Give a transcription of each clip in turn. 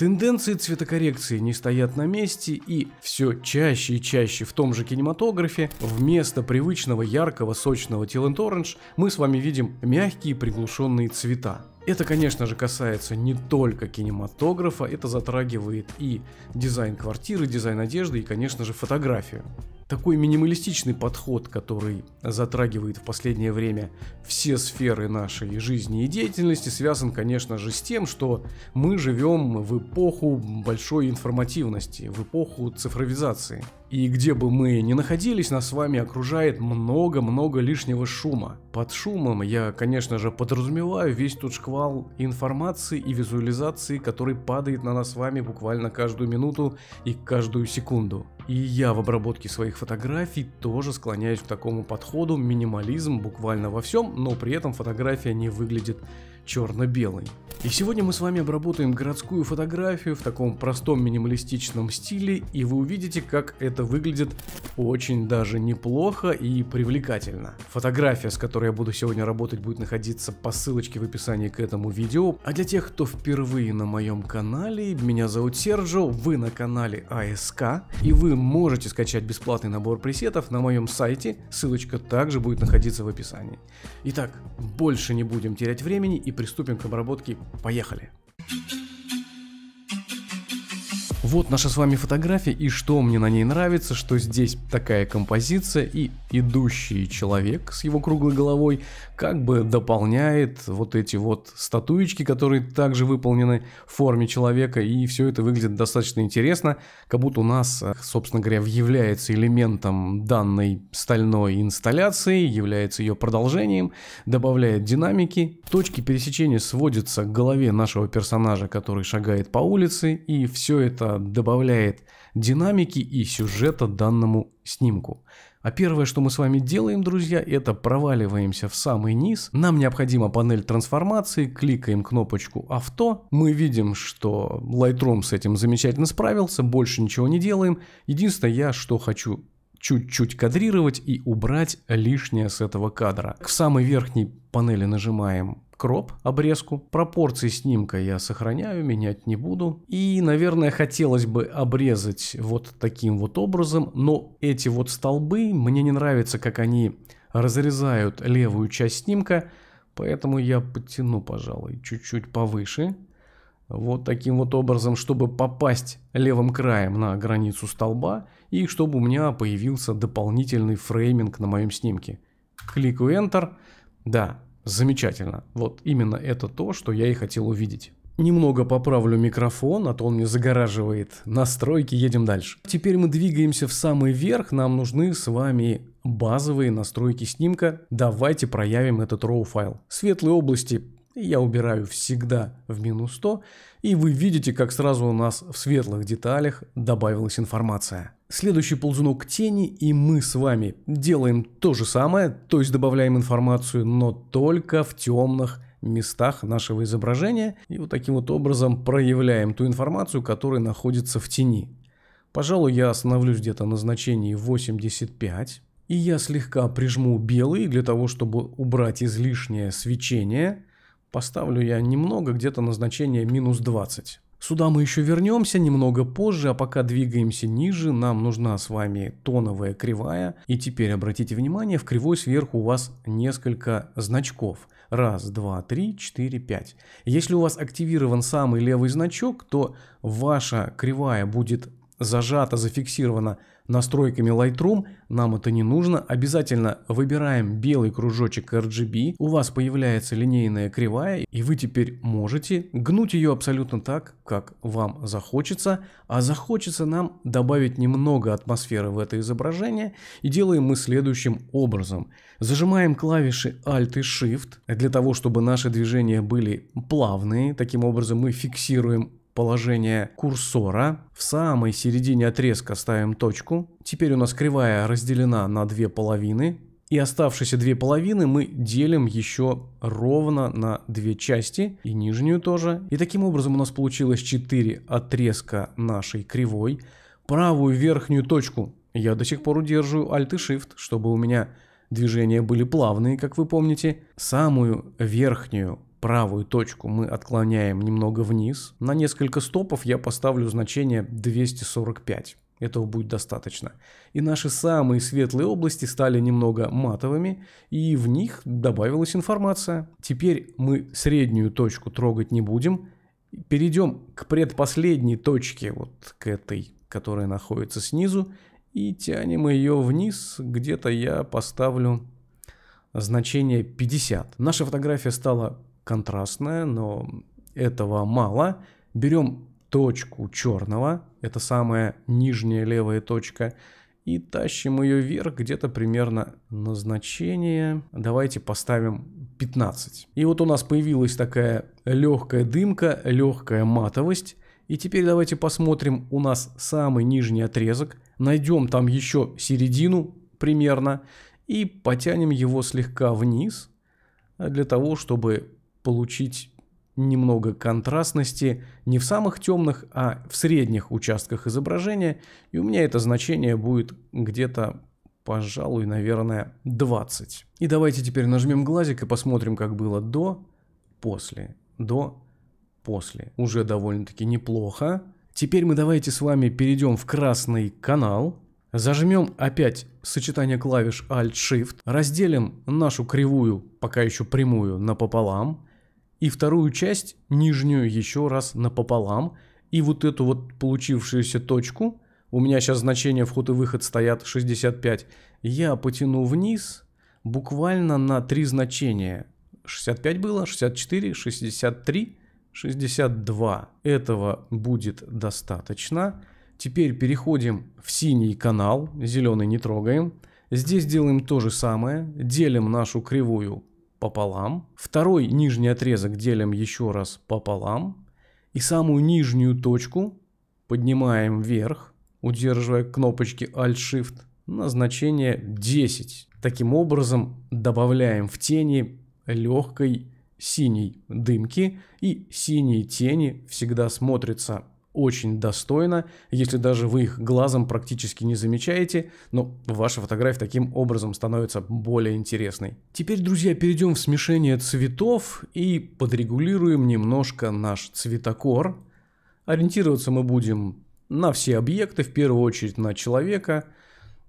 Тенденции цветокоррекции не стоят на месте и все чаще и чаще в том же кинематографе вместо привычного яркого сочного Тилент Оранж мы с вами видим мягкие приглушенные цвета. Это, конечно же, касается не только кинематографа, это затрагивает и дизайн квартиры, дизайн одежды и, конечно же, фотографию. Такой минималистичный подход, который затрагивает в последнее время все сферы нашей жизни и деятельности, связан, конечно же, с тем, что мы живем в эпоху большой информативности, в эпоху цифровизации. И где бы мы ни находились, нас с вами окружает много-много лишнего шума. Под шумом я, конечно же, подразумеваю весь тот шквал шквал информации и визуализации, который падает на нас с вами буквально каждую минуту и каждую секунду. И я в обработке своих фотографий тоже склоняюсь к такому подходу, минимализм буквально во всем, но при этом фотография не выглядит черно-белый. И сегодня мы с вами обработаем городскую фотографию в таком простом минималистичном стиле, и вы увидите, как это выглядит очень даже неплохо и привлекательно. Фотография, с которой я буду сегодня работать, будет находиться по ссылочке в описании к этому видео. А для тех, кто впервые на моем канале, меня зовут Серджо, вы на канале АСК, и вы можете скачать бесплатный набор пресетов на моем сайте, ссылочка также будет находиться в описании. Итак, больше не будем терять времени и и приступим к обработке. Поехали! Поехали! Вот наша с вами фотография и что мне на ней нравится, что здесь такая композиция и идущий человек с его круглой головой как бы дополняет вот эти вот статуечки, которые также выполнены в форме человека и все это выглядит достаточно интересно, как будто у нас, э, собственно говоря, является элементом данной стальной инсталляции, является ее продолжением, добавляет динамики. Точки пересечения сводятся к голове нашего персонажа, который шагает по улице и все это добавляет динамики и сюжета данному снимку. А первое, что мы с вами делаем, друзья, это проваливаемся в самый низ. Нам необходима панель трансформации, кликаем кнопочку «Авто». Мы видим, что Lightroom с этим замечательно справился, больше ничего не делаем. Единственное, я что хочу чуть-чуть кадрировать и убрать лишнее с этого кадра. К самой верхней панели нажимаем кроп, обрезку. Пропорции снимка я сохраняю, менять не буду. И, наверное, хотелось бы обрезать вот таким вот образом, но эти вот столбы, мне не нравится, как они разрезают левую часть снимка, поэтому я подтяну, пожалуй, чуть-чуть повыше. Вот таким вот образом, чтобы попасть левым краем на границу столба и чтобы у меня появился дополнительный фрейминг на моем снимке. Кликаю Enter. Да, Замечательно. Вот именно это то, что я и хотел увидеть. Немного поправлю микрофон, а то он мне загораживает. Настройки, едем дальше. Теперь мы двигаемся в самый верх, нам нужны с вами базовые настройки снимка. Давайте проявим этот RAW файл. Светлые области я убираю всегда в минус 100, и вы видите, как сразу у нас в светлых деталях добавилась информация. Следующий ползунок тени, и мы с вами делаем то же самое, то есть добавляем информацию, но только в темных местах нашего изображения. И вот таким вот образом проявляем ту информацию, которая находится в тени. Пожалуй, я остановлюсь где-то на значении 85. И я слегка прижму белый для того, чтобы убрать излишнее свечение. Поставлю я немного, где-то на значение минус 20. Сюда мы еще вернемся немного позже, а пока двигаемся ниже, нам нужна с вами тоновая кривая. И теперь обратите внимание, в кривой сверху у вас несколько значков. Раз, два, три, четыре, пять. Если у вас активирован самый левый значок, то ваша кривая будет зажата, зафиксирована настройками Lightroom, нам это не нужно. Обязательно выбираем белый кружочек RGB, у вас появляется линейная кривая, и вы теперь можете гнуть ее абсолютно так, как вам захочется. А захочется нам добавить немного атмосферы в это изображение, и делаем мы следующим образом. Зажимаем клавиши Alt и Shift, для того, чтобы наши движения были плавные, таким образом мы фиксируем положение курсора. В самой середине отрезка ставим точку. Теперь у нас кривая разделена на две половины. И оставшиеся две половины мы делим еще ровно на две части, и нижнюю тоже. И таким образом у нас получилось 4 отрезка нашей кривой. Правую верхнюю точку я до сих пор удерживаю Alt и Shift, чтобы у меня движения были плавные, как вы помните. Самую верхнюю правую точку мы отклоняем немного вниз. На несколько стопов я поставлю значение 245. Этого будет достаточно. И наши самые светлые области стали немного матовыми, и в них добавилась информация. Теперь мы среднюю точку трогать не будем. Перейдем к предпоследней точке, вот к этой, которая находится снизу, и тянем ее вниз. Где-то я поставлю значение 50. Наша фотография стала контрастная, но этого мало. Берем точку черного, это самая нижняя левая точка, и тащим ее вверх где-то примерно на значение. Давайте поставим 15. И вот у нас появилась такая легкая дымка, легкая матовость. И теперь давайте посмотрим у нас самый нижний отрезок. Найдем там еще середину примерно и потянем его слегка вниз а, для того, чтобы получить немного контрастности не в самых темных, а в средних участках изображения, и у меня это значение будет где-то, пожалуй, наверное, 20. И давайте теперь нажмем глазик и посмотрим, как было до, после, до, после. Уже довольно-таки неплохо. Теперь мы давайте с вами перейдем в красный канал, Зажмем опять сочетание клавиш Alt-Shift, разделим нашу кривую, пока еще прямую, напополам, и вторую часть, нижнюю, еще раз напополам. И вот эту вот получившуюся точку, у меня сейчас значения вход и выход стоят 65, я потяну вниз буквально на три значения. 65 было, 64, 63, 62. Этого будет достаточно. Теперь переходим в синий канал, зеленый не трогаем. Здесь делаем то же самое, делим нашу кривую пополам, второй нижний отрезок делим еще раз пополам, и самую нижнюю точку поднимаем вверх, удерживая кнопочки Alt-Shift на значение 10. Таким образом добавляем в тени легкой синей дымки и синие тени всегда смотрятся очень достойно, если даже вы их глазом практически не замечаете, но ваша фотография таким образом становится более интересной. Теперь, друзья, перейдем в смешение цветов и подрегулируем немножко наш цветокор. Ориентироваться мы будем на все объекты, в первую очередь на человека.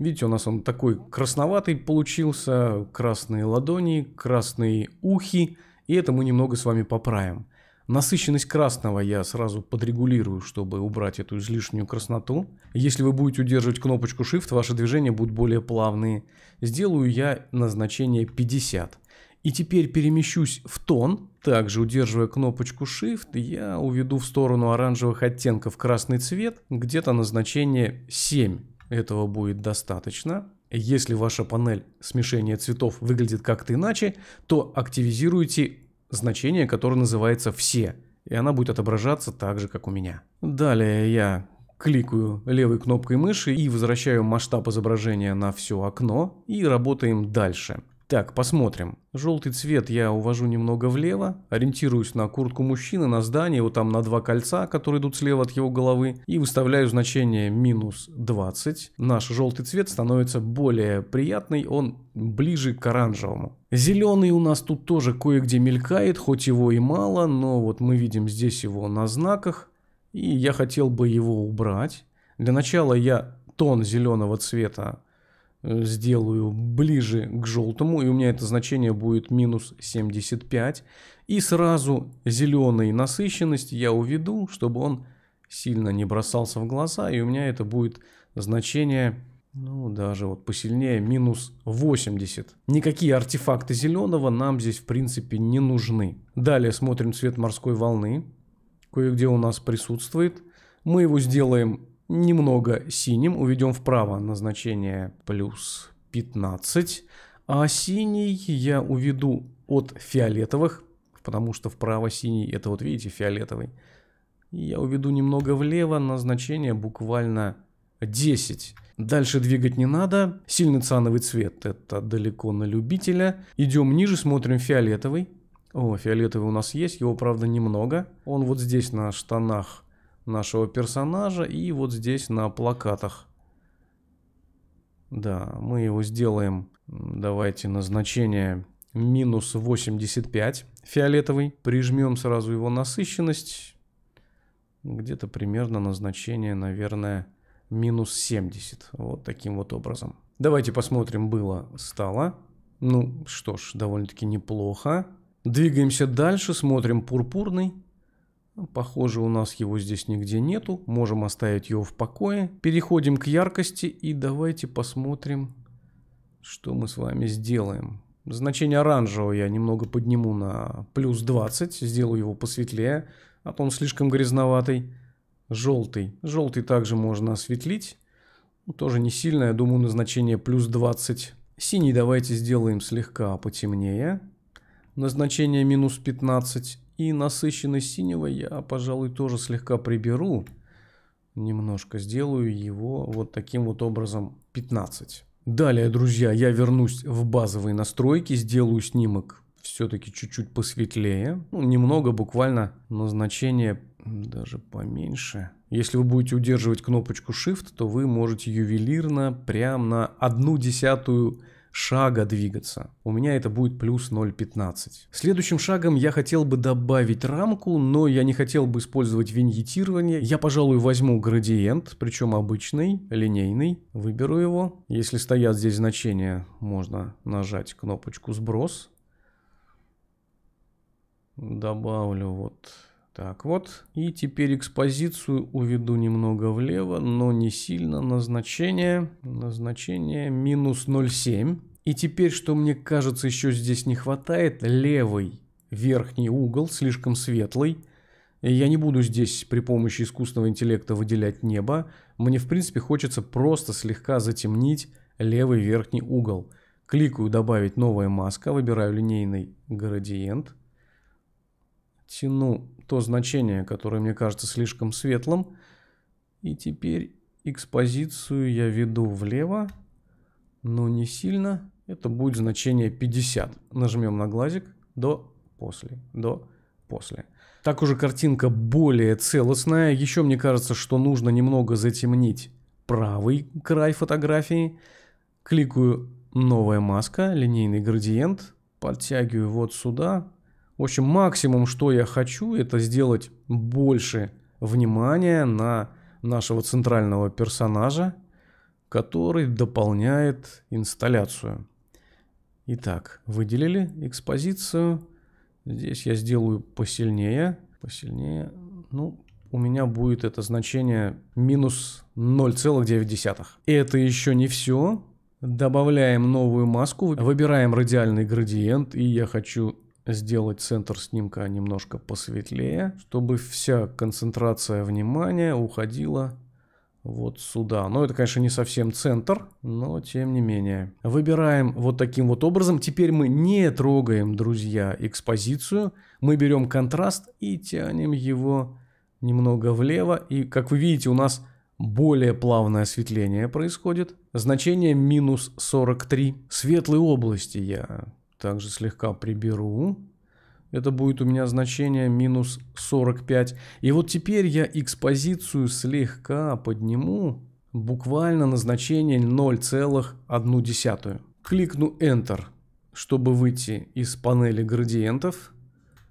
Видите, у нас он такой красноватый получился, красные ладони, красные ухи, и это мы немного с вами поправим – Насыщенность красного я сразу подрегулирую, чтобы убрать эту излишнюю красноту. Если вы будете удерживать кнопочку Shift, ваши движения будут более плавные. Сделаю я назначение 50. И теперь перемещусь в тон, также удерживая кнопочку Shift, я уведу в сторону оранжевых оттенков красный цвет, где-то на значение 7. Этого будет достаточно. Если ваша панель смешения цветов выглядит как-то иначе, то активизируйте значение, которое называется «все», и она будет отображаться так же, как у меня. Далее я кликаю левой кнопкой мыши и возвращаю масштаб изображения на все окно и работаем дальше. Так, посмотрим. Желтый цвет я увожу немного влево, ориентируюсь на куртку мужчины, на здание, вот там на два кольца, которые идут слева от его головы, и выставляю значение минус 20. Наш желтый цвет становится более приятный, он ближе к оранжевому. Зеленый у нас тут тоже кое-где мелькает, хоть его и мало, но вот мы видим здесь его на знаках, и я хотел бы его убрать. Для начала я тон зеленого цвета Э, сделаю ближе к желтому, и у меня это значение будет минус 75. И сразу зеленой насыщенность я уведу, чтобы он сильно не бросался в глаза, и у меня это будет значение, ну, даже вот посильнее, минус 80. Никакие артефакты зеленого нам здесь, в принципе, не нужны. Далее смотрим цвет морской волны, кое-где у нас присутствует. Мы его сделаем немного синим, уведем вправо на значение плюс 15, а синий я уведу от фиолетовых, потому что вправо синий, это вот видите, фиолетовый. Я уведу немного влево на значение буквально 10. Дальше двигать не надо. Сильный циановый цвет – это далеко на любителя. Идем ниже, смотрим фиолетовый. О, фиолетовый у нас есть, его, правда, немного. Он вот здесь на штанах нашего персонажа и вот здесь на плакатах. Да, мы его сделаем, давайте назначение минус 85 фиолетовый, прижмем сразу его насыщенность, где-то примерно назначение, наверное, минус 70, вот таким вот образом. Давайте посмотрим, было, стало. Ну что ж, довольно-таки неплохо. Двигаемся дальше, смотрим пурпурный. Ну, похоже, у нас его здесь нигде нету. Можем оставить его в покое. Переходим к яркости и давайте посмотрим, что мы с вами сделаем. Значение оранжевого я немного подниму на плюс 20. Сделаю его посветлее, а то он слишком грязноватый. Желтый. Желтый также можно осветлить. Ну, тоже не сильно, я думаю, на значение плюс 20. Синий давайте сделаем слегка потемнее. Назначение минус 15 и насыщенность синего я, пожалуй, тоже слегка приберу. Немножко сделаю его вот таким вот образом 15. Далее, друзья, я вернусь в базовые настройки, сделаю снимок все-таки чуть-чуть посветлее. Ну, немного буквально, но значение даже поменьше. Если вы будете удерживать кнопочку Shift, то вы можете ювелирно прям на одну десятую шага двигаться. У меня это будет плюс 0,15. Следующим шагом я хотел бы добавить рамку, но я не хотел бы использовать виньетирование. Я, пожалуй, возьму градиент, причем обычный, линейный. Выберу его. Если стоят здесь значения, можно нажать кнопочку «Сброс». Добавлю вот так вот, и теперь экспозицию уведу немного влево, но не сильно. Назначение, назначение минус 0,7. И теперь, что мне кажется, еще здесь не хватает, левый верхний угол слишком светлый. Я не буду здесь при помощи искусственного интеллекта выделять небо. Мне, в принципе, хочется просто слегка затемнить левый верхний угол. Кликаю «Добавить новая маска», выбираю линейный градиент тяну то значение, которое мне кажется слишком светлым. И теперь экспозицию я веду влево, но не сильно. Это будет значение 50. Нажмем на глазик до после, до после. Так уже картинка более целостная. Еще мне кажется, что нужно немного затемнить правый край фотографии. Кликаю «Новая маска», «Линейный градиент», подтягиваю вот сюда, в общем, максимум, что я хочу, это сделать больше внимания на нашего центрального персонажа, который дополняет инсталляцию. Итак, выделили экспозицию. Здесь я сделаю посильнее. Посильнее. Ну, у меня будет это значение минус 0,9. Это еще не все. Добавляем новую маску, выбираем радиальный градиент, и я хочу сделать центр снимка немножко посветлее, чтобы вся концентрация внимания уходила вот сюда. Но ну, это, конечно, не совсем центр, но тем не менее. Выбираем вот таким вот образом. Теперь мы не трогаем, друзья, экспозицию. Мы берем контраст и тянем его немного влево. И, как вы видите, у нас более плавное осветление происходит. Значение минус 43. Светлые области я также слегка приберу. Это будет у меня значение минус 45. И вот теперь я экспозицию слегка подниму буквально на значение 0,1. Кликну Enter, чтобы выйти из панели градиентов.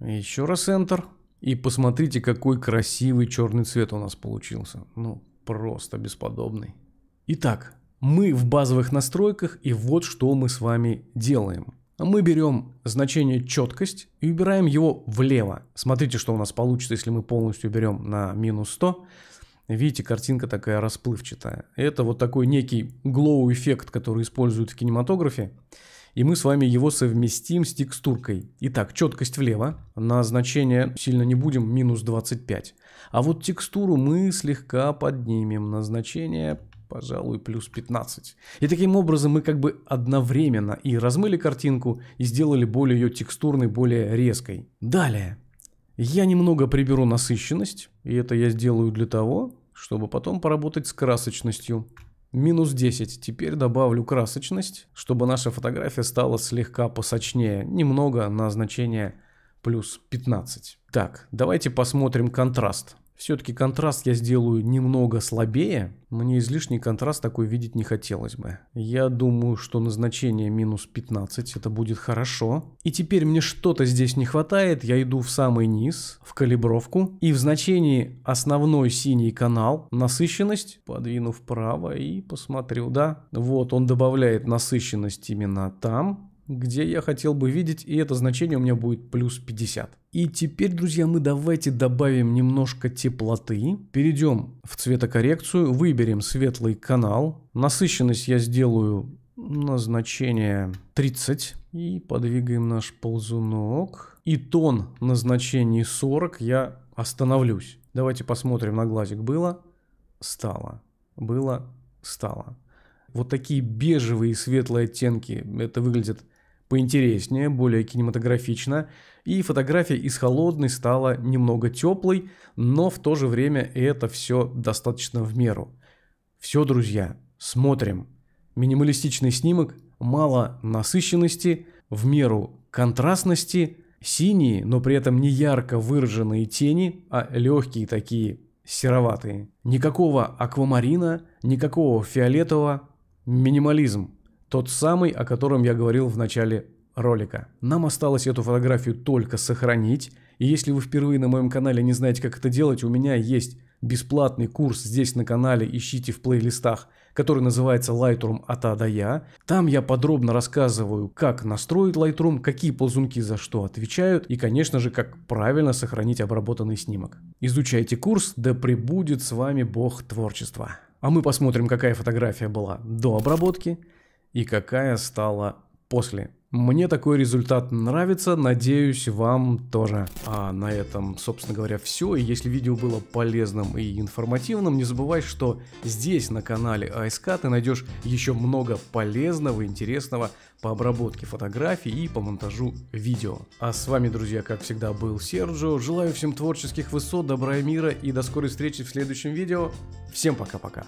Еще раз Enter. И посмотрите, какой красивый черный цвет у нас получился. Ну, просто бесподобный. Итак, мы в базовых настройках, и вот что мы с вами делаем. А мы берем значение четкость и убираем его влево. Смотрите, что у нас получится, если мы полностью берем на минус 100. Видите, картинка такая расплывчатая. Это вот такой некий glow эффект который используют в кинематографе. И мы с вами его совместим с текстуркой. Итак, четкость влево. На значение сильно не будем, минус 25. А вот текстуру мы слегка поднимем на значение пожалуй, плюс 15. И таким образом мы как бы одновременно и размыли картинку, и сделали более ее текстурной, более резкой. Далее. Я немного приберу насыщенность, и это я сделаю для того, чтобы потом поработать с красочностью. Минус 10. Теперь добавлю красочность, чтобы наша фотография стала слегка посочнее. Немного на значение плюс 15. Так, давайте посмотрим контраст. Все-таки контраст я сделаю немного слабее. Мне излишний контраст такой видеть не хотелось бы. Я думаю, что назначение минус 15 это будет хорошо. И теперь мне что-то здесь не хватает. Я иду в самый низ, в калибровку. И в значении основной синий канал насыщенность. Подвину вправо и посмотрю, да. Вот он добавляет насыщенность именно там где я хотел бы видеть, и это значение у меня будет плюс 50. И теперь, друзья, мы давайте добавим немножко теплоты, перейдем в цветокоррекцию, выберем светлый канал, насыщенность я сделаю на значение 30 и подвигаем наш ползунок. И тон на назначений 40 я остановлюсь. Давайте посмотрим на глазик. Было, стало, было, стало. Вот такие бежевые светлые оттенки, это выглядит поинтереснее, более кинематографично, и фотография из холодной стала немного теплой, но в то же время это все достаточно в меру. Все, друзья, смотрим. Минималистичный снимок, мало насыщенности, в меру контрастности, синие, но при этом не ярко выраженные тени, а легкие такие, сероватые. Никакого аквамарина, никакого фиолетового, минимализм. Тот самый, о котором я говорил в начале ролика. Нам осталось эту фотографию только сохранить. И если вы впервые на моем канале не знаете, как это делать, у меня есть бесплатный курс здесь на канале, ищите в плейлистах, который называется Lightroom от А до Я. Там я подробно рассказываю, как настроить Lightroom, какие ползунки за что отвечают и, конечно же, как правильно сохранить обработанный снимок. Изучайте курс, да пребудет с вами бог творчества. А мы посмотрим, какая фотография была до обработки – и какая стала после. Мне такой результат нравится, надеюсь, вам тоже. А на этом, собственно говоря, все. И если видео было полезным и информативным, не забывай, что здесь на канале АСК ты найдешь еще много полезного и интересного по обработке фотографий и по монтажу видео. А с вами, друзья, как всегда, был Серджио. Желаю всем творческих высот, добра и мира и до скорой встречи в следующем видео. Всем пока-пока.